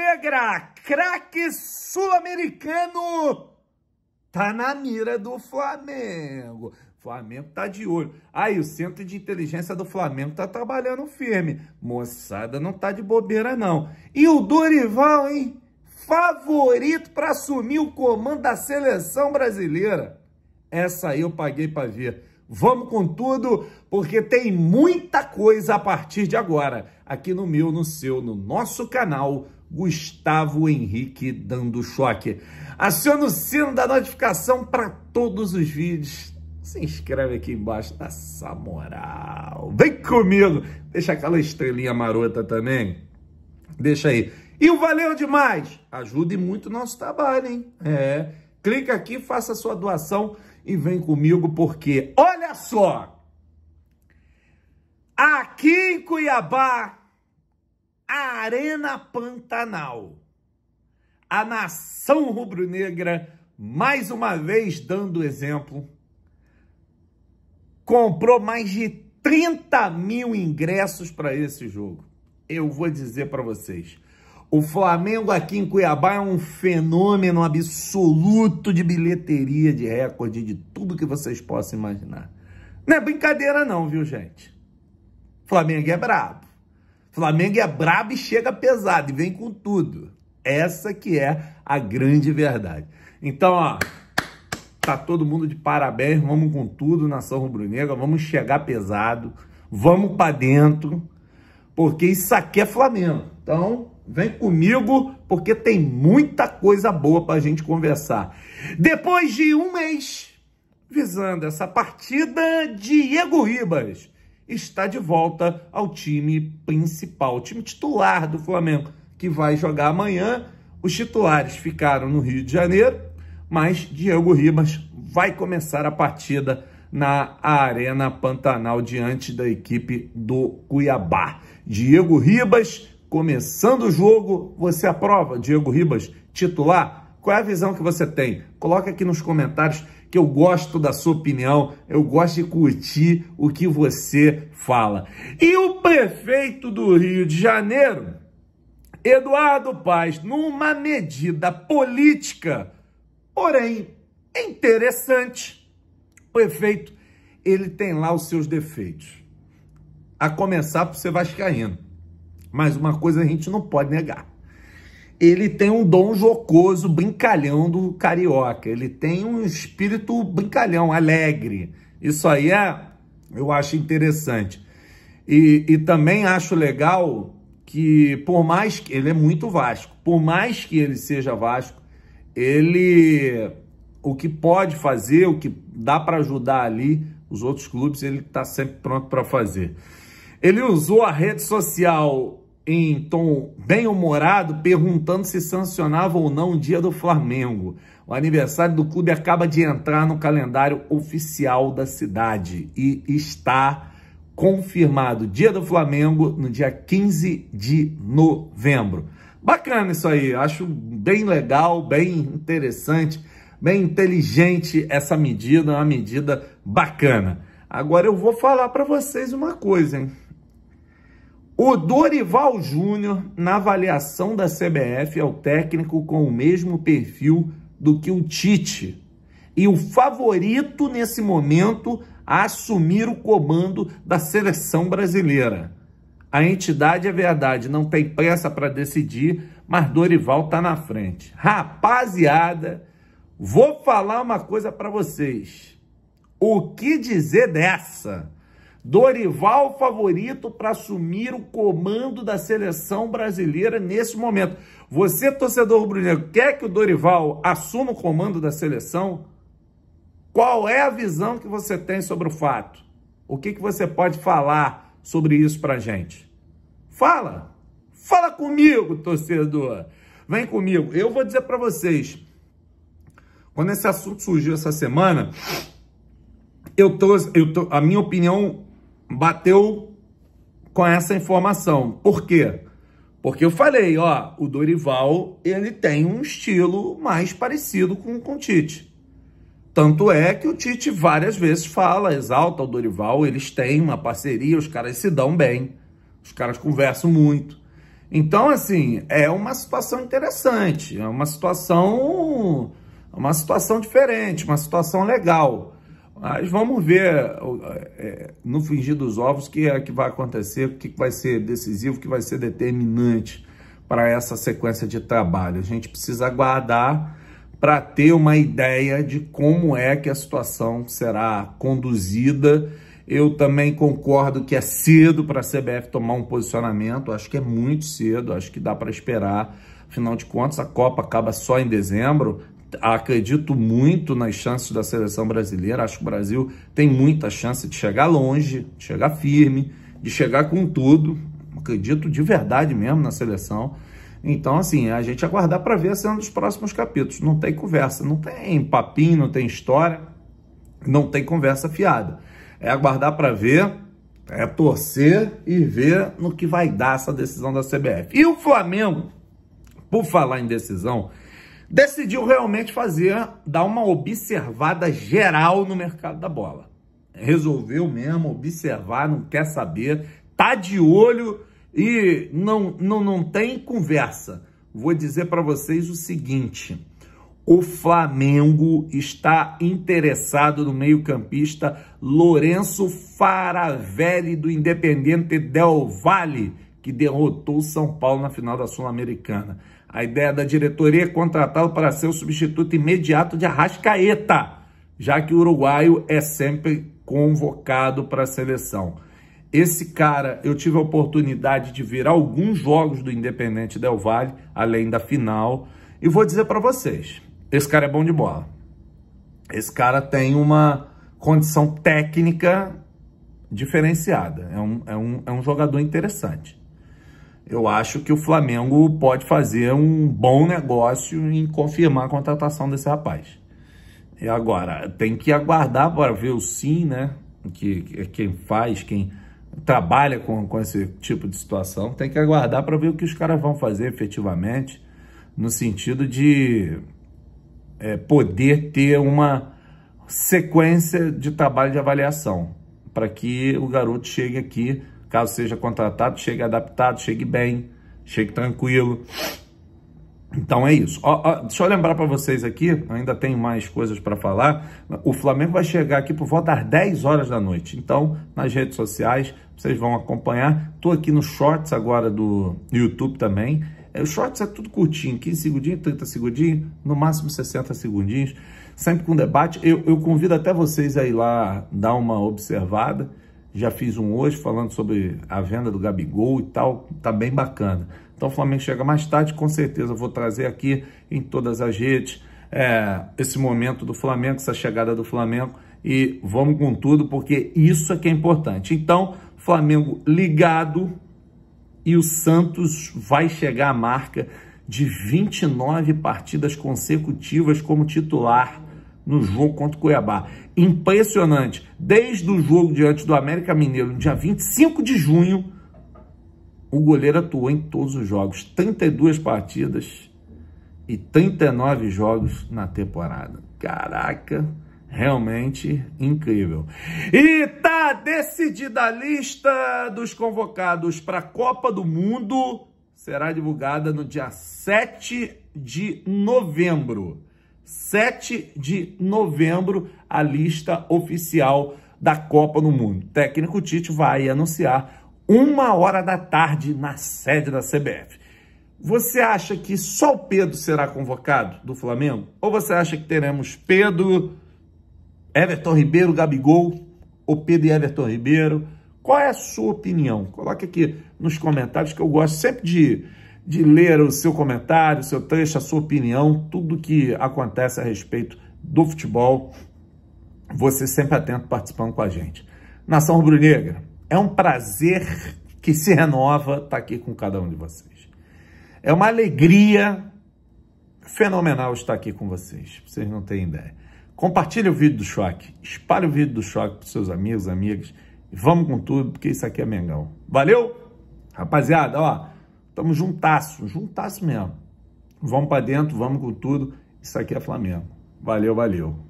Negra, craque sul-americano, tá na mira do Flamengo. Flamengo tá de olho. Aí, o Centro de Inteligência do Flamengo tá trabalhando firme. Moçada não tá de bobeira, não. E o Dorival, hein? Favorito para assumir o comando da seleção brasileira. Essa aí eu paguei para ver. Vamos com tudo, porque tem muita coisa a partir de agora, aqui no meu, no seu, no nosso canal Gustavo Henrique dando choque. Aciona o sino da notificação para todos os vídeos. Se inscreve aqui embaixo nessa moral. Vem comigo. Deixa aquela estrelinha marota também. Deixa aí. E o valeu demais. Ajude muito o nosso trabalho, hein? É. Clica aqui, faça sua doação e vem comigo porque olha só. Aqui em Cuiabá a Arena Pantanal. A nação rubro-negra, mais uma vez dando exemplo, comprou mais de 30 mil ingressos para esse jogo. Eu vou dizer para vocês. O Flamengo aqui em Cuiabá é um fenômeno absoluto de bilheteria, de recorde, de tudo que vocês possam imaginar. Não é brincadeira não, viu, gente? O Flamengo é brabo. Flamengo é brabo e chega pesado e vem com tudo. Essa que é a grande verdade. Então, ó, tá todo mundo de parabéns, vamos com tudo, nação rubro-negra, vamos chegar pesado, vamos para dentro, porque isso aqui é Flamengo. Então, vem comigo, porque tem muita coisa boa para a gente conversar. Depois de um mês visando essa partida, Diego Ribas está de volta ao time principal, o time titular do Flamengo, que vai jogar amanhã. Os titulares ficaram no Rio de Janeiro, mas Diego Ribas vai começar a partida na Arena Pantanal diante da equipe do Cuiabá. Diego Ribas começando o jogo, você aprova Diego Ribas titular? Qual é a visão que você tem? Coloca aqui nos comentários que eu gosto da sua opinião, eu gosto de curtir o que você fala. E o prefeito do Rio de Janeiro, Eduardo Paz, numa medida política, porém interessante, o prefeito, ele tem lá os seus defeitos. A começar por ser vascaíno. Mas uma coisa a gente não pode negar ele tem um dom jocoso, brincalhão do carioca. Ele tem um espírito brincalhão, alegre. Isso aí é, eu acho interessante. E, e também acho legal que, por mais que ele é muito Vasco, por mais que ele seja Vasco, ele o que pode fazer, o que dá para ajudar ali os outros clubes, ele está sempre pronto para fazer. Ele usou a rede social em tom bem humorado, perguntando se sancionava ou não o dia do Flamengo. O aniversário do clube acaba de entrar no calendário oficial da cidade e está confirmado dia do Flamengo no dia 15 de novembro. Bacana isso aí, acho bem legal, bem interessante, bem inteligente essa medida, uma medida bacana. Agora eu vou falar para vocês uma coisa, hein? O Dorival Júnior, na avaliação da CBF, é o técnico com o mesmo perfil do que o Tite. E o favorito nesse momento a assumir o comando da seleção brasileira. A entidade é verdade, não tem pressa para decidir, mas Dorival está na frente. Rapaziada, vou falar uma coisa para vocês. O que dizer dessa? Dorival favorito para assumir o comando da seleção brasileira nesse momento. Você, torcedor rubro-negro, quer que o Dorival assuma o comando da seleção? Qual é a visão que você tem sobre o fato? O que, que você pode falar sobre isso para gente? Fala! Fala comigo, torcedor! Vem comigo. Eu vou dizer para vocês, quando esse assunto surgiu essa semana, eu tô, eu tô, a minha opinião bateu com essa informação. Por quê? Porque eu falei, ó, o Dorival, ele tem um estilo mais parecido com, com o Tite. Tanto é que o Tite várias vezes fala, exalta o Dorival, eles têm uma parceria, os caras se dão bem, os caras conversam muito. Então, assim, é uma situação interessante, é uma situação, uma situação diferente, uma situação legal. Mas vamos ver é, no fingir dos ovos o que é que vai acontecer, o que vai ser decisivo, o que vai ser determinante para essa sequência de trabalho. A gente precisa aguardar para ter uma ideia de como é que a situação será conduzida. Eu também concordo que é cedo para a CBF tomar um posicionamento, acho que é muito cedo, acho que dá para esperar. Afinal de contas, a Copa acaba só em dezembro, acredito muito nas chances da seleção brasileira. Acho que o Brasil tem muita chance de chegar longe, de chegar firme, de chegar com tudo. Acredito de verdade mesmo na seleção. Então, assim, a gente aguardar para ver a cena é dos próximos capítulos. Não tem conversa, não tem papinho, não tem história, não tem conversa fiada. É aguardar para ver, é torcer e ver no que vai dar essa decisão da CBF. E o Flamengo, por falar em decisão, decidiu realmente fazer, dar uma observada geral no mercado da bola. Resolveu mesmo observar, não quer saber, tá de olho e não, não, não tem conversa. Vou dizer para vocês o seguinte: o Flamengo está interessado no meio-campista Lourenço Faravelli do Independente Del Valle que derrotou o São Paulo na final da Sul-Americana. A ideia da diretoria é contratá-lo para ser o substituto imediato de Arrascaeta, já que o uruguaio é sempre convocado para a seleção. Esse cara, eu tive a oportunidade de ver alguns jogos do Independente Del Valle, além da final, e vou dizer para vocês, esse cara é bom de bola. Esse cara tem uma condição técnica diferenciada. É um, é um, é um jogador interessante eu acho que o Flamengo pode fazer um bom negócio em confirmar a contratação desse rapaz. E agora, tem que aguardar para ver o sim, né? Que, que quem faz, quem trabalha com, com esse tipo de situação, tem que aguardar para ver o que os caras vão fazer efetivamente, no sentido de é, poder ter uma sequência de trabalho de avaliação, para que o garoto chegue aqui Caso seja contratado, chegue adaptado, chegue bem, chegue tranquilo. Então é isso. Ó, ó, deixa eu lembrar para vocês aqui, ainda tenho mais coisas para falar. O Flamengo vai chegar aqui por volta das 10 horas da noite. Então, nas redes sociais, vocês vão acompanhar. Estou aqui no Shorts agora do YouTube também. É, o Shorts é tudo curtinho, 15 segundinhos, 30 segundinhos, no máximo 60 segundinhos. Sempre com debate. Eu, eu convido até vocês aí lá dar uma observada já fiz um hoje falando sobre a venda do Gabigol e tal, tá bem bacana. Então o Flamengo chega mais tarde, com certeza vou trazer aqui em todas as redes é, esse momento do Flamengo, essa chegada do Flamengo e vamos com tudo, porque isso é que é importante. Então, Flamengo ligado e o Santos vai chegar à marca de 29 partidas consecutivas como titular no jogo contra o Cuiabá. Impressionante. Desde o jogo diante do América Mineiro, no dia 25 de junho, o goleiro atuou em todos os jogos. 32 partidas e 39 jogos na temporada. Caraca, realmente incrível. E tá decidida a lista dos convocados para a Copa do Mundo. Será divulgada no dia 7 de novembro. 7 de novembro, a lista oficial da Copa no Mundo. O técnico Tite vai anunciar uma hora da tarde na sede da CBF. Você acha que só o Pedro será convocado do Flamengo? Ou você acha que teremos Pedro, Everton Ribeiro, Gabigol, ou Pedro e Everton Ribeiro? Qual é a sua opinião? Coloque aqui nos comentários que eu gosto sempre de de ler o seu comentário, o seu trecho, a sua opinião, tudo que acontece a respeito do futebol. Você sempre atento participando com a gente. Nação Rubro-Negra, é um prazer que se renova estar tá aqui com cada um de vocês. É uma alegria fenomenal estar aqui com vocês. Vocês não têm ideia. Compartilhe o vídeo do choque, espalhe o vídeo do choque para seus amigos, amigas. E vamos com tudo, porque isso aqui é Mengão. Valeu? Rapaziada, ó. Estamos juntasso, juntasso mesmo. Vamos para dentro, vamos com tudo. Isso aqui é Flamengo. Valeu, valeu.